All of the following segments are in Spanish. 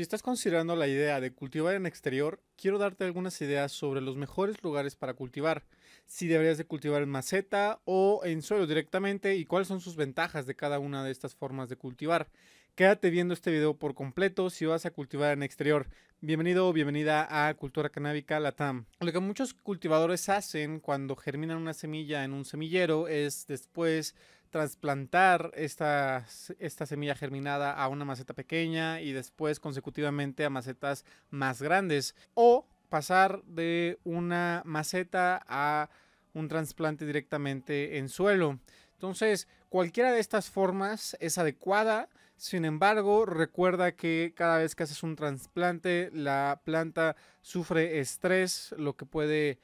Si estás considerando la idea de cultivar en exterior, quiero darte algunas ideas sobre los mejores lugares para cultivar, si deberías de cultivar en maceta o en suelo directamente y cuáles son sus ventajas de cada una de estas formas de cultivar. Quédate viendo este video por completo si vas a cultivar en exterior. Bienvenido o bienvenida a Cultura Canábica Latam. Lo que muchos cultivadores hacen cuando germinan una semilla en un semillero es después trasplantar esta, esta semilla germinada a una maceta pequeña y después consecutivamente a macetas más grandes o pasar de una maceta a un trasplante directamente en suelo. Entonces, cualquiera de estas formas es adecuada, sin embargo, recuerda que cada vez que haces un trasplante, la planta sufre estrés, lo que puede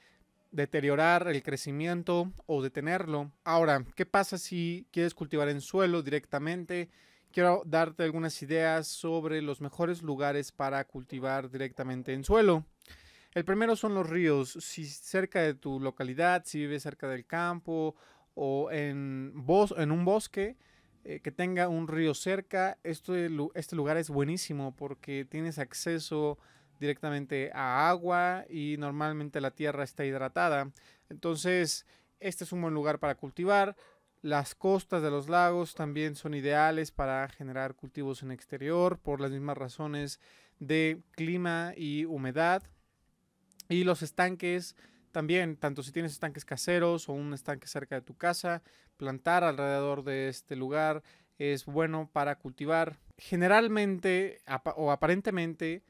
deteriorar el crecimiento o detenerlo. Ahora, ¿qué pasa si quieres cultivar en suelo directamente? Quiero darte algunas ideas sobre los mejores lugares para cultivar directamente en suelo. El primero son los ríos. Si cerca de tu localidad, si vives cerca del campo o en, un bosque eh, que tenga un río cerca, este, este lugar es buenísimo porque tienes acceso a directamente a agua y normalmente la tierra está hidratada. Entonces, este es un buen lugar para cultivar. Las costas de los lagos también son ideales para generar cultivos en exterior por las mismas razones de clima y humedad. Y los estanques también, tanto si tienes estanques caseros o un estanque cerca de tu casa, plantar alrededor de este lugar es bueno para cultivar. Generalmente o aparentemente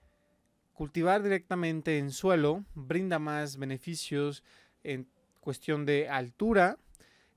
Cultivar directamente en suelo brinda más beneficios en cuestión de altura,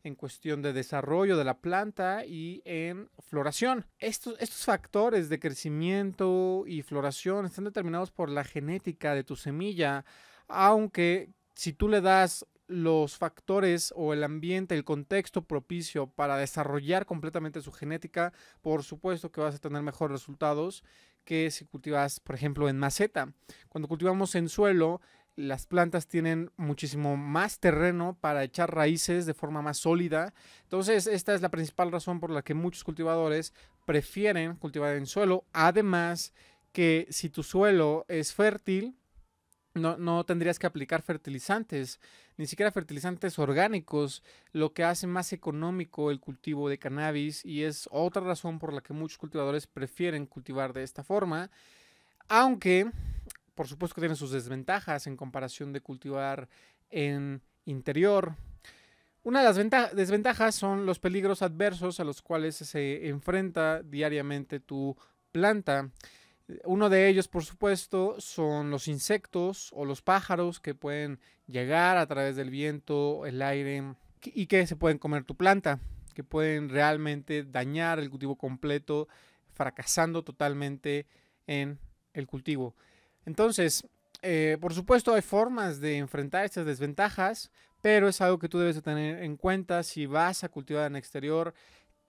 en cuestión de desarrollo de la planta y en floración. Estos, factores de crecimiento y floración están determinados por la genética de tu semilla, aunque si tú le das los factores o el ambiente, el contexto propicio para desarrollar completamente su genética, por supuesto que vas a tener mejores resultados que si cultivas, por ejemplo, en maceta. Cuando cultivamos en suelo, las plantas tienen muchísimo más terreno para echar raíces de forma más sólida. Entonces, esta es la principal razón por la que muchos cultivadores prefieren cultivar en suelo. Además, que si tu suelo es fértil, no, tendrías que aplicar fertilizantes, ni siquiera fertilizantes orgánicos, lo que hace más económico el cultivo de cannabis y es otra razón por la que muchos cultivadores prefieren cultivar de esta forma, aunque por supuesto que tiene sus desventajas en comparación de cultivar en interior. Una de las desventajas son los peligros adversos a los cuales se enfrenta diariamente tu planta. Uno de ellos, por supuesto, son los insectos o los pájaros que pueden llegar a través del viento, el aire y que se pueden comer tu planta, que pueden realmente dañar el cultivo completo, fracasando totalmente en el cultivo. Entonces, eh, por supuesto, hay formas de enfrentar estas desventajas, pero es algo que tú debes tener en cuenta si vas a cultivar en exterior.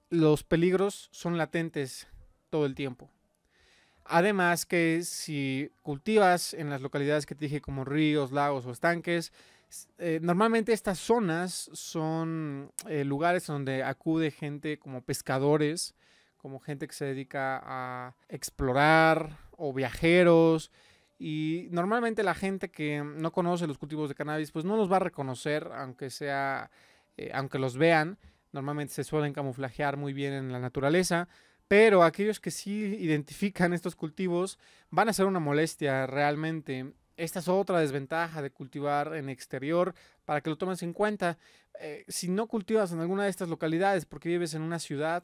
Los peligros son latentes todo el tiempo. Además que si cultivas en las localidades que te dije como ríos, lagos o estanques, eh, normalmente estas zonas son eh, lugares donde acude gente como pescadores, como gente que se dedica a explorar o viajeros. Y normalmente la gente que no conoce los cultivos de cannabis, pues no los va a reconocer, aunque sea, eh, aunque los vean. Normalmente se suelen camuflajear muy bien en la naturaleza pero aquellos que sí identifican estos cultivos van a ser una molestia realmente. Esta es otra desventaja de cultivar en exterior para que lo tomes en cuenta. Eh, si no cultivas en alguna de estas localidades porque vives en una ciudad,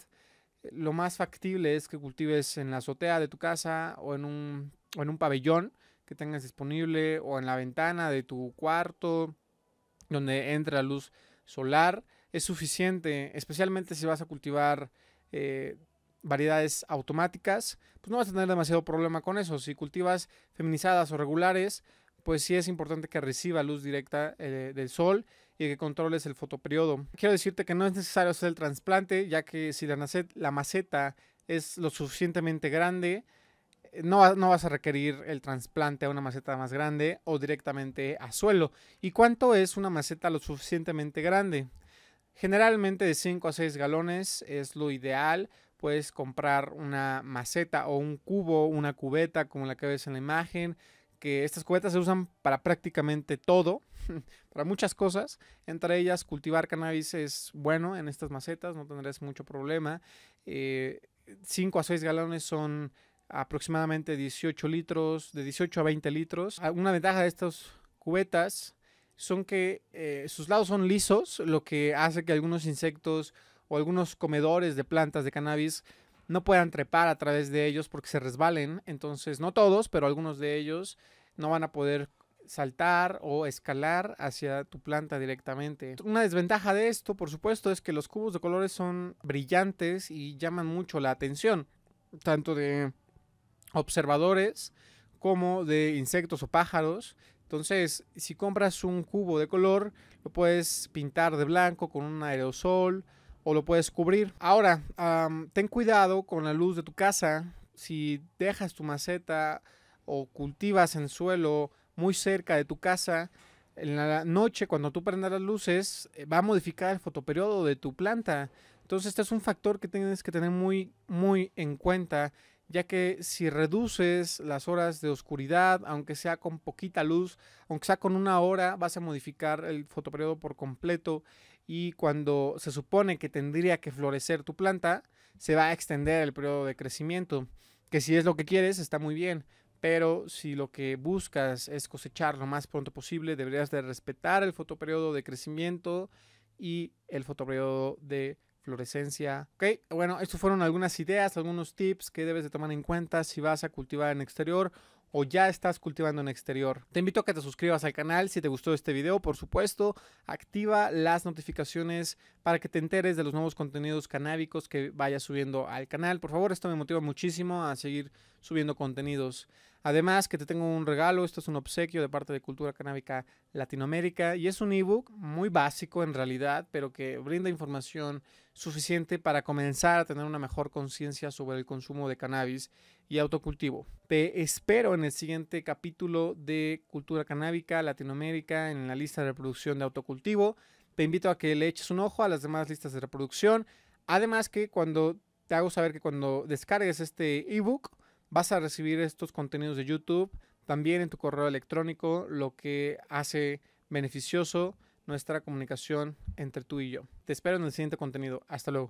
eh, lo más factible es que cultives en la azotea de tu casa o en un, pabellón que tengas disponible o en la ventana de tu cuarto donde entra la luz solar. Es suficiente, especialmente si vas a cultivar eh, variedades automáticas, pues no vas a tener demasiado problema con eso. Si cultivas feminizadas o regulares, pues sí es importante que reciba luz directa eh, del sol y que controles el fotoperiodo. Quiero decirte que no es necesario hacer el trasplante, ya que si la, maceta es lo suficientemente grande, eh, no, no, vas a requerir el trasplante a una maceta más grande o directamente a suelo. ¿Y cuánto es una maceta lo suficientemente grande? Generalmente de 5 a 6 galones es lo ideal puedes comprar una maceta o un cubo, una cubeta como la que ves en la imagen, que estas cubetas se usan para prácticamente todo, para muchas cosas, entre ellas cultivar cannabis es bueno en estas macetas, no tendrás mucho problema. 5 eh, a 6 galones son aproximadamente 18 litros, de 18 a 20 litros. Ah, una ventaja de estas cubetas son que eh, sus lados son lisos, lo que hace que algunos insectos o algunos comedores de plantas de cannabis no puedan trepar a través de ellos porque se resbalen. Entonces, no todos, pero algunos de ellos no van a poder saltar o escalar hacia tu planta directamente. Una desventaja de esto, por supuesto, es que los cubos de colores son brillantes y llaman mucho la atención, tanto de observadores como de insectos o pájaros. Entonces, si compras un cubo de color, lo puedes pintar de blanco con un aerosol o lo puedes cubrir. Ahora, ten cuidado con la luz de tu casa. Si dejas tu maceta o cultivas en suelo muy cerca de tu casa, en la noche cuando tú prendas las luces eh, va a modificar el fotoperiodo de tu planta. Entonces este es un factor que tienes que tener muy, muy en cuenta, ya que si reduces las horas de oscuridad, aunque sea con poquita luz, aunque sea con una hora, vas a modificar el fotoperiodo por completo y cuando se supone que tendría que florecer tu planta, se va a extender el periodo de crecimiento, que si es lo que quieres está muy bien, pero si lo que buscas es cosechar lo más pronto posible, deberías de respetar el fotoperiodo de crecimiento y el fotoperiodo de fluorescencia. Ok, bueno, estas fueron algunas ideas, algunos tips que debes de tomar en cuenta si vas a cultivar en exterior o ya estás cultivando en exterior. Te invito a que te suscribas al canal si te gustó este video, por supuesto. Activa las notificaciones para que te enteres de los nuevos contenidos canábicos que vaya subiendo al canal. Por favor, esto me motiva muchísimo a seguir subiendo contenidos. Además que te tengo un regalo, esto es un obsequio de parte de Cultura Canábica Latinoamérica y es un ebook muy básico en realidad, pero que brinda información suficiente para comenzar a tener una mejor conciencia sobre el consumo de cannabis y autocultivo. Te espero en el siguiente capítulo de Cultura Canábica Latinoamérica en la lista de reproducción de autocultivo. Te invito a que le eches un ojo a las demás listas de reproducción. Además que cuando te hago saber que cuando descargues este ebook, vas a recibir estos contenidos de YouTube también en tu correo electrónico, lo que hace beneficioso nuestra comunicación entre tú y yo. Te espero en el siguiente contenido. Hasta luego.